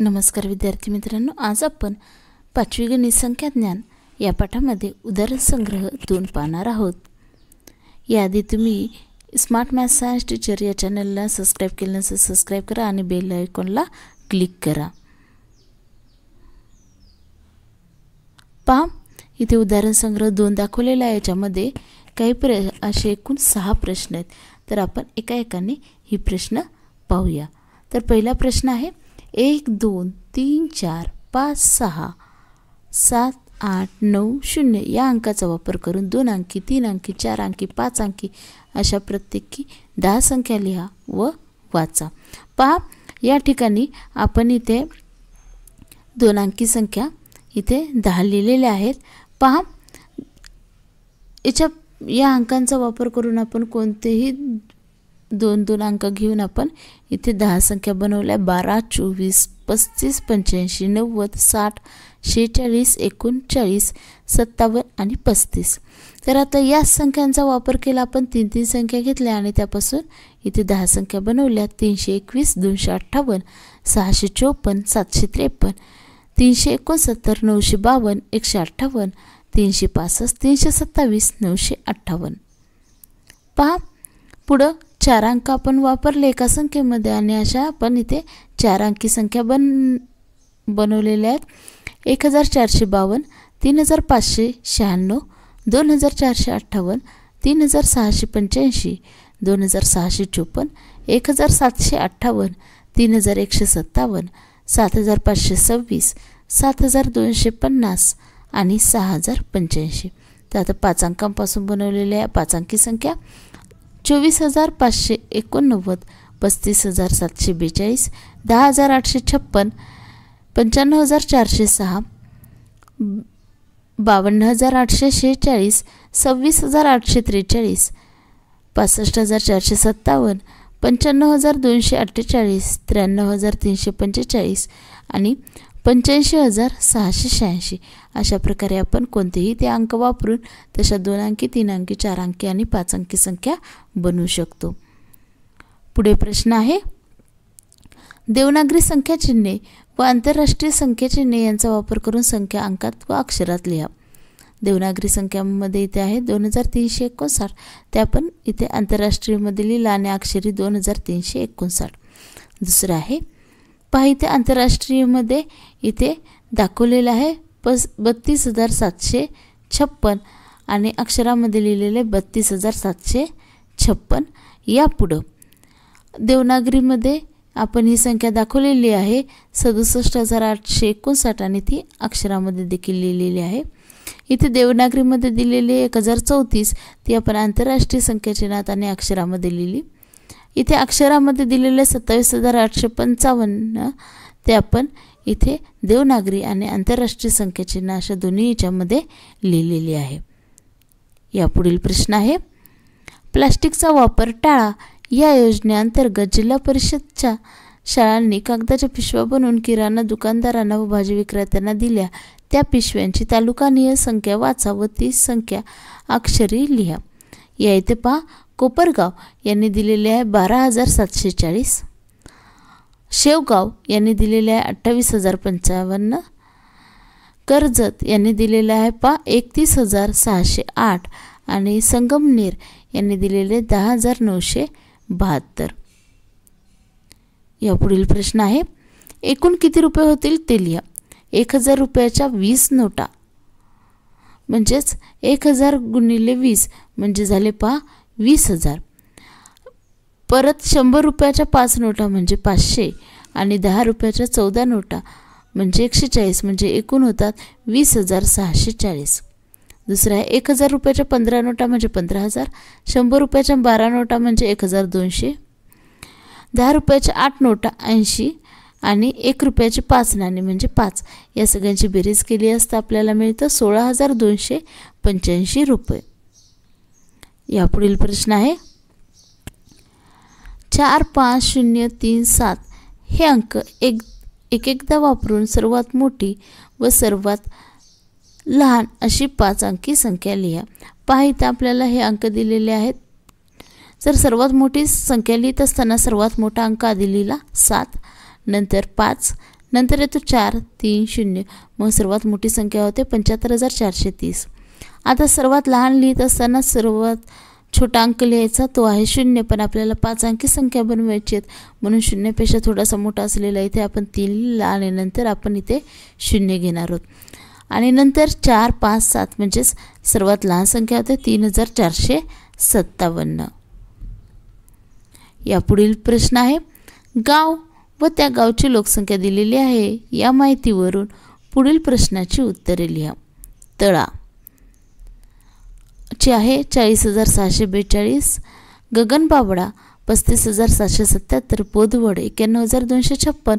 नमस्कार विद्यार्थी मित्रांनो आज आपण पाचवी गणित संख्या ज्ञान या पाठामध्ये उदाहरण संग्रह दोन पाहणार आहोत याआधी तुम्ही स्मार्ट मॅथ सायन्स टीचर या चॅनलला सबस्क्राईब केलं नसेल सबस्क्राईब करा आणि बेल आयकॉनला क्लिक करा पहा इथे उदाहरण संग्रह दोन दाखवलेला आहे याच्यामध्ये काही प्र असे एकूण सहा प्रश्न आहेत तर आपण एका ही प्रश्न पाहूया तर पहिला प्रश्न आहे एक दोन तीन चार पाच सहा सात आठ नऊ शून्य या अंकाचा वापर करून दोन अंकी तीन अंकी चार अंकी पाच अंकी अशा प्रत्येकी दहा संख्या लिहा व वाचा पहा या ठिकाणी आपण इथे दोन अंकी संख्या इथे दहा लिहिलेल्या आहेत पहा याच्या या अंकांचा वापर करून आपण कोणतेही दोन दोन अंक घेऊन आपण इथे दहा संख्या बनवल्या बारा चोवीस पस्तीस पंच्याऐंशी नव्वद साठ शेहेचाळीस एकोणचाळीस सत्तावन्न आणि पस्तीस तर आता या संख्यांचा वापर केला आपण तीन तीन संख्या घेतल्या आणि त्यापासून इथे दहा संख्या बनवल्या तीनशे एकवीस दोनशे अठ्ठावन्न सहाशे चोपन्न सातशे त्रेपन्न तीनशे एकोणसत्तर नऊशे बावन्न एकशे अठ्ठावन्न तीनशे पासष्ट तीनशे सत्तावीस नऊशे अठ्ठावन्न पहा पुढं चार अंक आपण वापरले एका संख्येमध्ये आणि अशा आपण इथे चार अंकी संख्या बन बनवलेल्या आहेत एक हजार चारशे बावन्न तीन हजार पाचशे शहाण्णव दोन हजार चारशे अठ्ठावन्न तीन हजार सहाशे पंच्याऐंशी दोन हजार सहाशे चोपन्न एक हजार सातशे अठ्ठावन्न तीन हजार एकशे सत्तावन्न सात हजार पाचशे सव्वीस सात हजार दोनशे पन्नास आणि सहा हजार पंच्याऐंशी तर आता पाच अंकांपासून बनवलेल्या पाच अंकी संख्या चोवीस हजार पाचशे एकोणनव्वद पस्तीस हजार सातशे बेचाळीस दहा हजार आठशे छप्पन पंच्याण्णव हजार चारशे सहा बावन्न हजार आठशे शेहेचाळीस सव्वीस हजार आठशे त्रेचाळीस पासष्ट हजार चारशे सत्तावन्न पंच्याण्णव हजार दोनशे अठ्ठेचाळीस त्र्याण्णव हजार तीनशे पंचेचाळीस आणि पंच्याऐंशी हजार सहाशे शहाऐंशी अशा प्रकारे आपण कोणतेही ते अंक वापरून तशा दोन अंकी तीन अंकी चार अंकी आणि पाच अंकी संख्या बनवू शकतो पुढे प्रश्न आहे देवनागरी संख्या चिन्हे व आंतरराष्ट्रीय संख्या चिन्ह यांचा वापर करून संख्या अंकात व अक्षरात लिहा देवनागरी संख्यामध्ये इथे आहे दोन हजार तीनशे एकोणसाठ ते आपण इथे आंतरराष्ट्रीयमध्ये लिहिला आणि अक्षरी दोन हजार तीनशे एकोणसाठ दुसरं आहे पहा इथे आंतरराष्ट्रीयमध्ये इथे दाखवलेलं आहे पस बत्तीस हजार सातशे छप्पन आणि अक्षरामध्ये लिहिलेले बत्तीस हजार सातशे छप्पन यापुढं देवनागरीमध्ये आपण ही संख्या दाखवलेली आहे सदुसष्ट हजार आठशे एकोणसाठ आणि ती अक्षरामध्ये देखील लिहिलेली आहे इथे देवनागरीमध्ये दिलेले एक हजार चौतीस ती आपण आंतरराष्ट्रीय संख्येच्या नाताने आणि अक्षरामध्ये लिहिली इथे अक्षरामध्ये दिलेले सत्तावीस हजार आठशे पंचावन्न ते आपण इथे देवनागरी आणि आंतरराष्ट्रीय संख्याचिन्ह अशा दोन्ही याच्यामध्ये लिहिलेली आहे यापुढील प्रश्न आहे प्लास्टिकचा वापर टाळा या योजनेअंतर्गत जिल्हा परिषदच्या शाळांनी कागदाच्या पिशव्या बनवून किराणा दुकानदारांना व भाजी विक्रेत्यांना दिल्या त्या पिशव्यांची तालुकानीय संख्या वाचा व ती संख्या अक्षरी लिहा या इथे पहा कोपरगाव यांनी दिलेले आहे बारा हजार सातशे चाळीस शेवगाव यांनी दिलेले आहे अठ्ठावीस हजार पंचावन्न कर्जत यांनी दिलेलं आहे पा एकतीस हजार सहाशे आठ आणि संगमनेर यांनी दिलेले दहा हजार नऊशे बहात्तर यापुढील प्रश्न आहे एकूण किती रुपये होतील ते लिहा एक हजार रुपयाच्या वीस नोटा म्हणजेच एक हजार गुणिले वीस म्हणजे झाले पहा वीस हजार परत शंभर रुपयाच्या पाच नोटा म्हणजे पाचशे आणि दहा रुपयाच्या चौदा नोटा म्हणजे एकशे चाळीस म्हणजे एकूण होतात वीस हजार सहाशे चाळीस दुसरा एक हजार रुपयाच्या पंधरा नोटा म्हणजे पंधरा हजार शंभर रुपयाच्या बारा नोटा म्हणजे एक हजार दोनशे दहा रुपयाच्या आठ नोटा ऐंशी आणि एक रुपयाचे पाच नाणे म्हणजे पाच या सगळ्यांची बेरीज केली असता आपल्याला मिळतं सोळा हजार दोनशे पंच्याऐंशी रुपये यापुढील प्रश्न आहे चार पाच शून्य तीन सात हे अंक एक एक एकदा वापरून सर्वात मोठी व सर्वात लहान अशी पाच अंकी संख्या लिहा पहा आपल्याला हे अंक दिलेले आहेत जर सर्वात मोठी संख्या लिहित असताना सर्वात मोठा अंक आधी लिहिला सात नंतर पाच नंतर येतो चार तीन शून्य मग सर्वात मोठी संख्या होते पंच्याहत्तर हजार चारशे तीस आता सर्वात लहान लिहित असताना सर्वात छोटा अंक लिहायचा तो आहे शून्य पण आपल्याला पाच अंकी संख्या बनवायची आहेत म्हणून शून्यपेक्षा थोडासा मोठा असलेला इथे आपण तीन लिहिला आणि नंतर आपण इथे शून्य घेणार आहोत आणि नंतर चार पाच सात म्हणजेच सर्वात लहान संख्या होते तीन हजार चारशे सत्तावन्न यापुढील प्रश्न आहे गाव व त्या गावची लोकसंख्या दिलेली आहे या माहितीवरून पुढील प्रश्नाची उत्तरे लिहा तळा ची आहे चाळीस हजार सहाशे बेचाळीस गगन बाबडा पस्तीस हजार सातशे सत्याहत्तर बोधवड एक्क्याण्णव हजार दोनशे छप्पन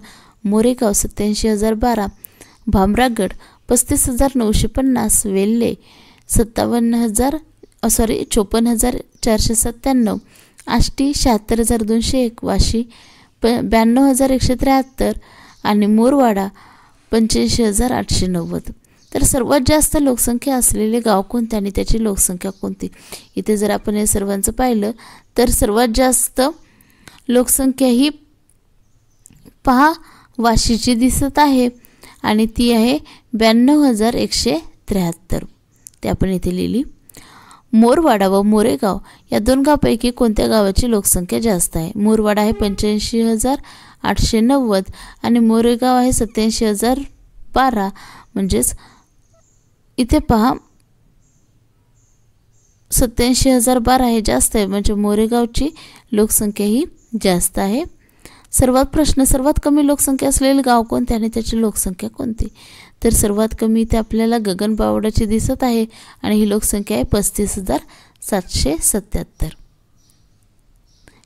मोरेगाव सत्याऐंशी हजार बारा भामरागड पस्तीस हजार नऊशे पन्नास वेल्ले सत्तावन्न हजार सॉरी चोपन्न हजार चारशे सत्त्याण्णव आष्टी शहात्तर हजार दोनशे एक वाशी प ब्याण्णव हजार एकशे त्र्याहत्तर आणि मोरवाडा पंच्याऐंशी हजार आठशे नव्वद तर सर्वात जास्त लोकसंख्या असलेले गाव कोणते आणि त्याची लोकसंख्या कोणती इथे जर आपण हे सर्वांचं पाहिलं तर सर्वात जास्त लोकसंख्या ही पहा वाशीची दिसत आहे आणि ती आहे ब्याण्णव हजार एकशे त्र्याहत्तर ते आपण इथे लिहिली मोरवाडा व मोरेगाव या दोन गावपैकी कोणत्या गावाची लोकसंख्या जास्त आहे मोरवाडा आहे पंच्याऐंशी हजार आठशे नव्वद आणि मोरेगाव आहे सत्याऐंशी हजार बारा म्हणजेच इथे पहा सत्याऐंशी हजार बारा हे जास्त आहे म्हणजे मोरेगावची लोकसंख्या ही जास्त आहे सर्वात प्रश्न सर्वात कमी लोकसंख्या असलेले गाव कोणते आणि त्याची लोकसंख्या कोणती तर सर्वात कमी इथे आपल्याला बावडाची दिसत आहे आणि ही लोकसंख्या आहे पस्तीस हजार सातशे सत्याहत्तर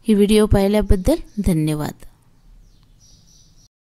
ही व्हिडिओ पाहिल्याबद्दल धन्यवाद